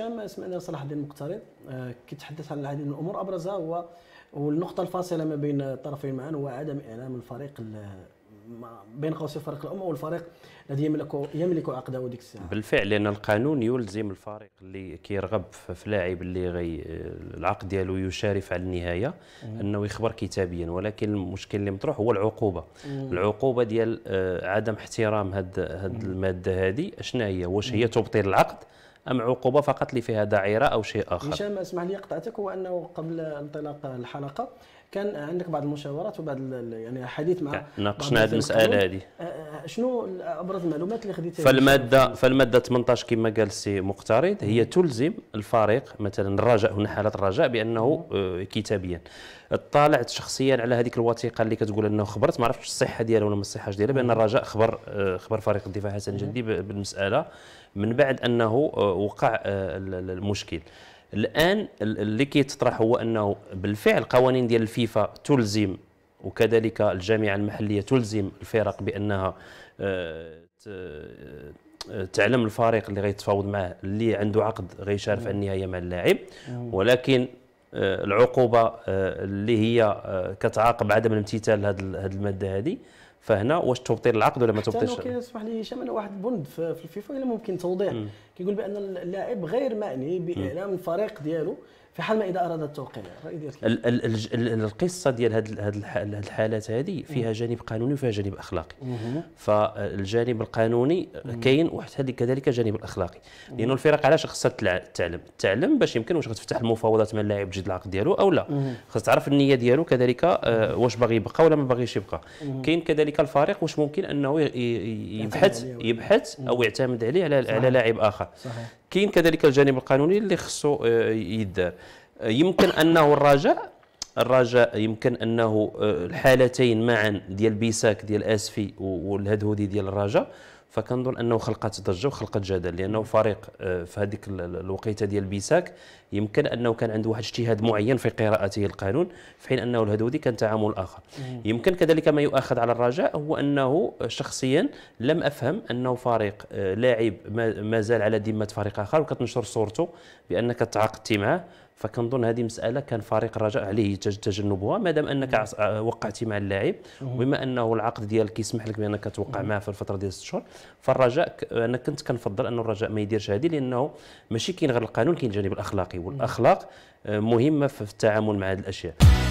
هشام سمعنا صلاح الدين المقترض آه، كيتحدث عن العديد من الامور ابرزها هو والنقطة الفاصلة ما بين الطرفين معا هو عدم اعلام الفريق بين قوسين فريق الامه والفريق الذي يملك يملك عقده ديك الساعه بالفعل لان القانون يلزم الفريق اللي كيرغب في لاعب اللي غي العقد ديالو يشارف على النهايه مم. انه يخبر كتابيا ولكن المشكل اللي مطروح هو العقوبه مم. العقوبه ديال آه، عدم احترام هاد هاد الماده هذه اشنا هي واش هي تبطيل العقد أم عقوبة فقط لفيها فيها دعيرة أو شيء آخر هشام اسمح لي قطعتك هو أنه قبل انطلاق الحلقة كان عندك بعض المشاورات وبعض يعني الحديث مع ناقشنا هذه المساله هذه آه، شنو ابرز المعلومات اللي خديتها فالماده فالماده 18 كما قال السي مقترض هي تلزم الفريق مثلا الرجاء هنا حاله الرجاء بانه آه، كتابيا اطلعت شخصيا على هذيك الوثيقه اللي كتقول انه خبرت ما عرفتش الصحه ديالها ولا ما الصحه ديالها بان الرجاء خبر آه، خبر فريق الدفاع حسن جندي بالمساله من بعد انه آه، وقع المشكل الان اللي كيتطرح هو انه بالفعل قوانين ديال الفيفا تلزم وكذلك الجامعة المحلية تلزم الفرق بأنها آه، آه، تعلم الفريق اللي غيتفاوض معه اللي عنده عقد غيشارف على النهايه مع اللاعب ولكن آه، العقوبه اللي هي كتعاقب عدم الامتثال لهذه الماده هذه فهنا واش تبطل العقد ولا ما تبطيلش كيسمح لي هشام انا واحد البند في الفيفا الا ممكن توضيح كيقول بان اللاعب غير معني باعلام الفريق ديالو في حال ما اذا اراد التوقيع القصه ديال هذه الحالات هذه فيها جانب قانوني وفيها جانب اخلاقي فالجانب القانوني كاين وحتى كذلك الجانب الاخلاقي لانه الفرق علاش خصها تعلم تعلم باش يمكن واش غتفتح المفاوضات مع اللاعب جديد العقد ديالو او لا خص تعرف النيه ديالو كذلك آه، واش باغي يبقى ولا ما باغيش يبقى كاين كذلك الفريق واش ممكن انه يبحث يبحث او يعتمد عليه على لاعب اخر صحيح. كاين كذلك الجانب القانوني اللي خصو آه، يدار آه، يمكن انه الرجاء الرجاء يمكن انه آه، الحالتين معا ديال بيساك ديال اسفي والهدهودي ديال الرجاء فكنظن انه خلقت ضجه وخلقت جدل لانه فريق آه، في هذيك الوقيته ديال بيساك يمكن انه كان عنده واحد اجتهاد معين في قراءته القانون في حين انه الهدودي كان تعامل اخر يمكن كذلك ما يؤخذ على الرجاء هو انه شخصيا لم افهم انه فريق آه، لاعب ما زال على ذمه فريق اخر وكتنشر صورته بانك تعاقدتي معه فكنظن هذه مساله كان فريق الرجاء عليه تجنبها ما دام انك آه، وقعتي مع اللاعب وبما انه العقد ديالك يسمح لك بانك توقع معاه في الفتره ديال 6 شهور فالرجاء انا كنت كنفضل انه الرجاء ما يديرش هذه لانه ماشي كاين غير القانون كاين الجانب الاخلاقي والاخلاق آه، مهمه في التعامل مع هذه الاشياء